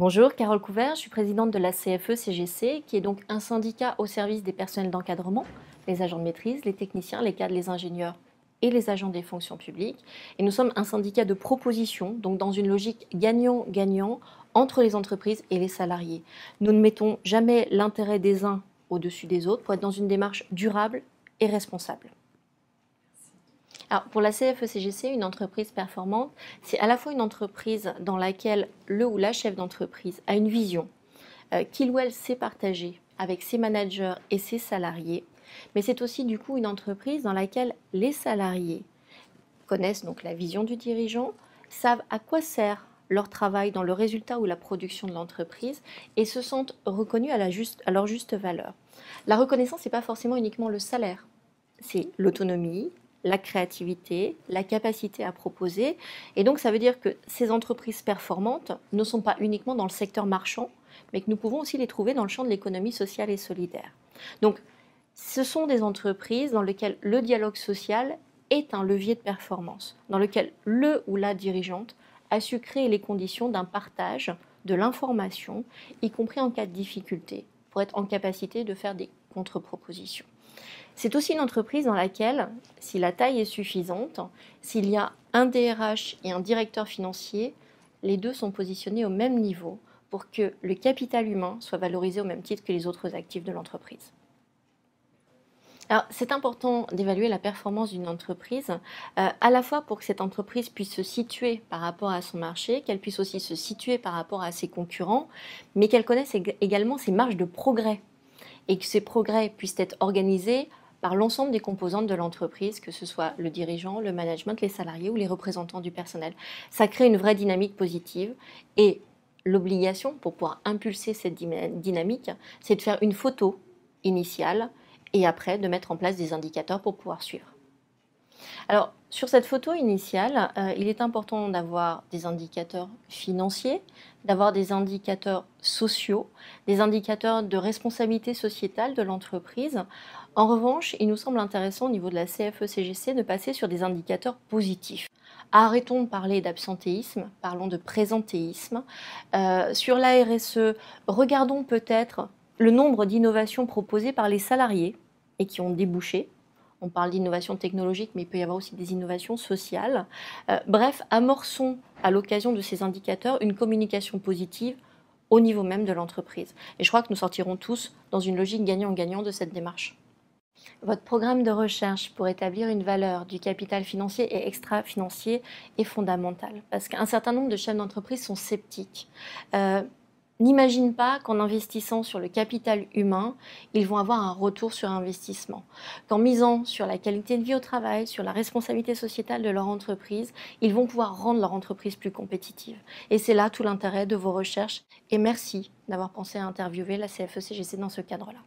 Bonjour, Carole Couvert, je suis présidente de la CFE-CGC, e qui est donc un syndicat au service des personnels d'encadrement, les agents de maîtrise, les techniciens, les cadres, les ingénieurs et les agents des fonctions publiques. Et nous sommes un syndicat de proposition, donc dans une logique gagnant-gagnant entre les entreprises et les salariés. Nous ne mettons jamais l'intérêt des uns au-dessus des autres pour être dans une démarche durable et responsable. Alors, pour la CFECGC, e une entreprise performante, c'est à la fois une entreprise dans laquelle le ou la chef d'entreprise a une vision euh, qu'il ou elle sait partager avec ses managers et ses salariés, mais c'est aussi du coup une entreprise dans laquelle les salariés connaissent donc la vision du dirigeant, savent à quoi sert leur travail dans le résultat ou la production de l'entreprise et se sentent reconnus à, à leur juste valeur. La reconnaissance n'est pas forcément uniquement le salaire, c'est l'autonomie, la créativité, la capacité à proposer. Et donc, ça veut dire que ces entreprises performantes ne sont pas uniquement dans le secteur marchand, mais que nous pouvons aussi les trouver dans le champ de l'économie sociale et solidaire. Donc, ce sont des entreprises dans lesquelles le dialogue social est un levier de performance, dans lequel le ou la dirigeante a su créer les conditions d'un partage de l'information, y compris en cas de difficulté, pour être en capacité de faire des contre-propositions. C'est aussi une entreprise dans laquelle, si la taille est suffisante, s'il y a un DRH et un directeur financier, les deux sont positionnés au même niveau pour que le capital humain soit valorisé au même titre que les autres actifs de l'entreprise. c'est important d'évaluer la performance d'une entreprise, euh, à la fois pour que cette entreprise puisse se situer par rapport à son marché, qu'elle puisse aussi se situer par rapport à ses concurrents, mais qu'elle connaisse également ses marges de progrès et que ces progrès puissent être organisés par l'ensemble des composantes de l'entreprise, que ce soit le dirigeant, le management, les salariés ou les représentants du personnel. Ça crée une vraie dynamique positive et l'obligation pour pouvoir impulser cette dynamique, c'est de faire une photo initiale et après de mettre en place des indicateurs pour pouvoir suivre. Alors, sur cette photo initiale, euh, il est important d'avoir des indicateurs financiers, d'avoir des indicateurs sociaux, des indicateurs de responsabilité sociétale de l'entreprise. En revanche, il nous semble intéressant au niveau de la CFE-CGC e de passer sur des indicateurs positifs. Arrêtons de parler d'absentéisme, parlons de présentéisme. Euh, sur la RSE, regardons peut-être le nombre d'innovations proposées par les salariés et qui ont débouché on parle d'innovation technologique, mais il peut y avoir aussi des innovations sociales. Euh, bref, amorçons à l'occasion de ces indicateurs une communication positive au niveau même de l'entreprise. Et je crois que nous sortirons tous dans une logique gagnant-gagnant de cette démarche. Votre programme de recherche pour établir une valeur du capital financier et extra-financier est fondamental parce qu'un certain nombre de chefs d'entreprise sont sceptiques. Euh, n'imagine pas qu'en investissant sur le capital humain, ils vont avoir un retour sur investissement. Qu'en misant sur la qualité de vie au travail, sur la responsabilité sociétale de leur entreprise, ils vont pouvoir rendre leur entreprise plus compétitive. Et c'est là tout l'intérêt de vos recherches. Et merci d'avoir pensé à interviewer la CFE-CGC e dans ce cadre-là.